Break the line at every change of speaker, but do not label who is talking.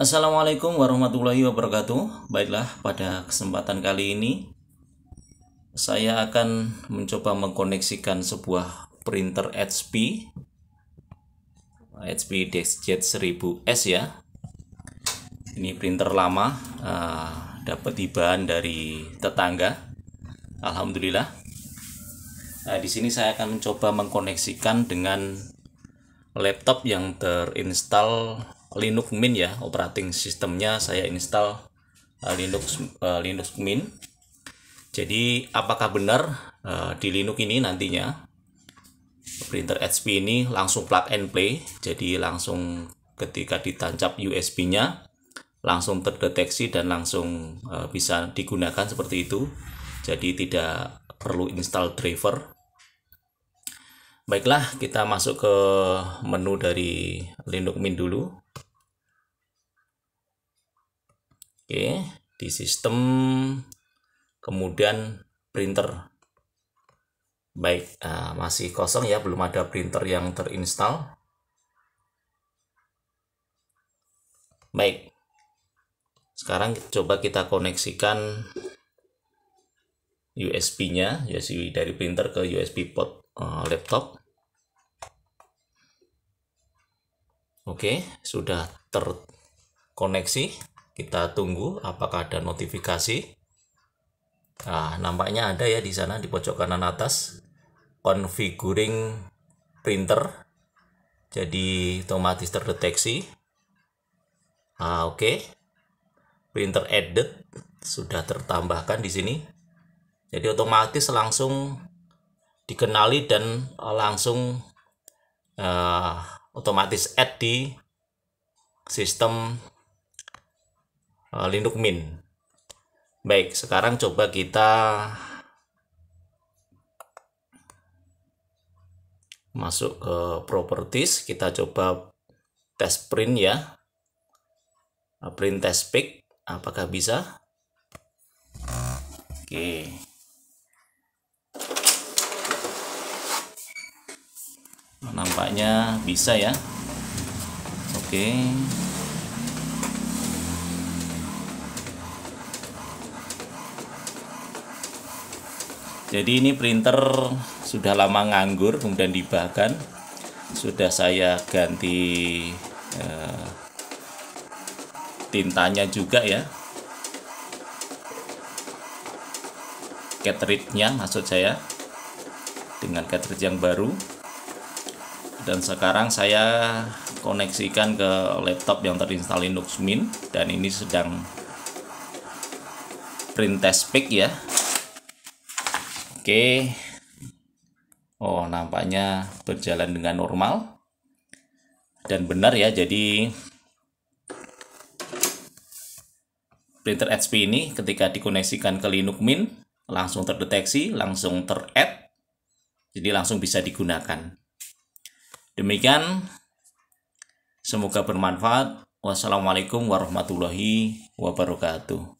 Assalamualaikum warahmatullahi wabarakatuh. Baiklah, pada kesempatan kali ini saya akan mencoba mengkoneksikan sebuah printer HP HP DeskJet 1000S ya. Ini printer lama, uh, dapat hibaan dari tetangga. Alhamdulillah. Nah, di sini saya akan mencoba mengkoneksikan dengan laptop yang terinstall Linux Mint ya operating sistemnya saya install uh, Linux uh, Linux Mint jadi apakah benar uh, di Linux ini nantinya printer HP ini langsung plug and play jadi langsung ketika ditancap USB nya langsung terdeteksi dan langsung uh, bisa digunakan seperti itu jadi tidak perlu install driver Baiklah, kita masuk ke menu dari Linux Mint dulu. Oke, di sistem kemudian printer. Baik, uh, masih kosong ya, belum ada printer yang terinstall. Baik. Sekarang coba kita koneksikan USB-nya, USB dari printer ke USB port uh, laptop. Oke, sudah terkoneksi. Kita tunggu apakah ada notifikasi. Nah, nampaknya ada ya di sana di pojok kanan atas configuring printer. Jadi otomatis terdeteksi. Ah, oke. Okay. Printer added sudah tertambahkan di sini. Jadi otomatis langsung dikenali dan langsung uh, otomatis add di sistem Eh, Linux Mint. Baik, sekarang coba kita masuk ke properties, kita coba test print ya. Eh, print test pick, apakah bisa? Oke. Nampaknya bisa ya. Oke. Okay. jadi ini printer sudah lama nganggur kemudian dibahkan sudah saya ganti eh, tintanya juga ya cartridge-nya maksud saya dengan cartridge yang baru dan sekarang saya koneksikan ke laptop yang terinstall Linux Mint dan ini sedang print test pick ya Oke. Oh, nampaknya berjalan dengan normal. Dan benar ya, jadi printer HP ini ketika dikoneksikan ke Linux Mint langsung terdeteksi, langsung ter-add. Jadi langsung bisa digunakan. Demikian semoga bermanfaat. Wassalamualaikum warahmatullahi wabarakatuh.